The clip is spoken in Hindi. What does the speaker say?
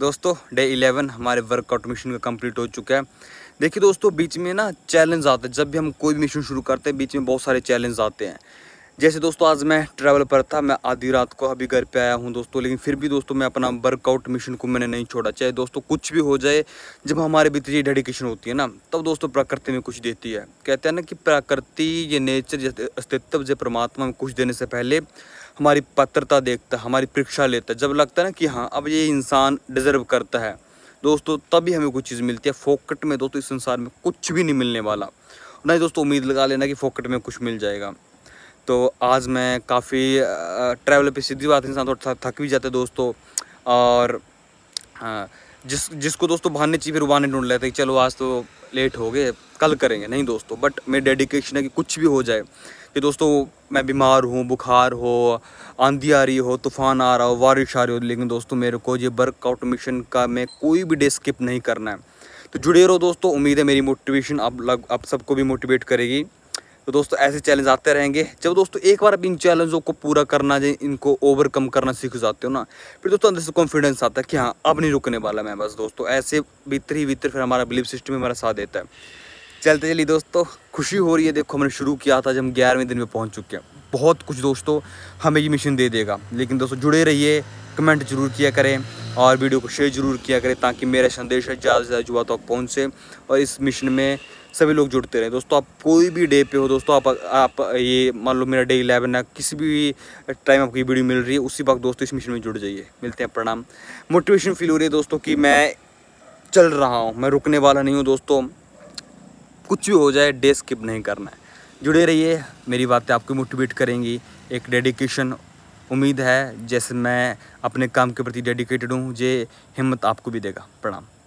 दोस्तों डे इलेवन हमारे वर्कआउट मिशन का कंप्लीट हो चुका है देखिए दोस्तों बीच में ना चैलेंज आते हैं जब भी हम कोई भी मिशन शुरू करते हैं बीच में बहुत सारे चैलेंज आते हैं जैसे दोस्तों आज मैं ट्रैवल पर था मैं आधी रात को अभी घर पे आया हूँ दोस्तों लेकिन फिर भी दोस्तों मैं अपना वर्कआउट मिशन को मैंने नहीं छोड़ा चाहे दोस्तों कुछ भी हो जाए जब हमारे भीतर ये डेडिकेशन होती है ना तब दोस्तों प्रकृति में कुछ देती है कहते हैं ना कि प्रकृति ये नेचर अस्तित्व जो परमात्मा में कुछ देने से पहले हमारी पात्रता देखता है हमारी परीक्षा लेता है जब लगता है ना कि हाँ अब ये इंसान डिज़र्व करता है दोस्तों तभी हमें कुछ चीज़ मिलती है फोकट में दोस्तों इस संसार में कुछ भी नहीं मिलने वाला ना दोस्तों उम्मीद लगा लेना कि फोकट में कुछ मिल जाएगा तो आज मैं काफ़ी ट्रैवल पे सीधी बात इंसान तो थोड़ा थक भी जाते दोस्तों और जिस जिसको दोस्तों बहाने चाहिए फिर बहाने ढूंढ लेते चलो आज तो लेट हो गए कल करेंगे नहीं दोस्तों बट मेरी डेडिकेशन है कि कुछ भी हो जाए कि दोस्तों मैं बीमार हूँ बुखार हो आंधी आ रही हो तूफान आ रहा हो बारिश आ रही हो लेकिन दोस्तों मेरे को ये वर्कआउट मिशन का मैं कोई भी डे स्किप नहीं करना है तो जुड़े रहो दोस्तों उम्मीद है मेरी मोटिवेशन आप लग आप सबको भी मोटिवेट करेगी तो दोस्तों ऐसे चैलेंज आते रहेंगे जब दोस्तों एक बार आप इन चैलेंजों को पूरा करना इनको ओवरकम करना सीख जाते हो ना फिर दोस्तों अंदर से कॉन्फिडेंस आता है कि हाँ अब नहीं रुकने वाला मैं बस दोस्तों ऐसे भीतर ही भीतर फिर हमारा बिलीव सिस्टम हमारा साथ देता है चलते चलिए दोस्तों खुशी हो रही है देखो हमने शुरू किया था जब हम ग्यारहवें दिन में पहुँच चुके हैं बहुत कुछ दोस्तों हमें ये मिशन दे देगा लेकिन दोस्तों जुड़े रहिए कमेंट जरूर किया करें और वीडियो को शेयर जरूर किया करें ताकि मेरा संदेश है ज़्यादा से ज़्यादा युवा तक पहुँचे और इस मिशन में सभी लोग जुड़ते रहें दोस्तों आप कोई भी डे पे हो दोस्तों आप आप ये मान लो मेरा डे इलेवन है किसी भी टाइम आपको ये वीडियो मिल रही है उसी वक्त दोस्तों इस मिशन में जुड़ जाइए मिलते हैं प्रणाम मोटिवेशन फील हो रही है दोस्तों कि मैं चल रहा हूँ मैं रुकने वाला नहीं हूँ दोस्तों कुछ भी हो जाए डे स्किप नहीं करना है जुड़े रहिए मेरी बातें आपको मोटिवेट करेंगी एक डेडिकेशन उम्मीद है जैसे मैं अपने काम के प्रति डेडिकेटेड हूँ ये हिम्मत आपको भी देगा प्रणाम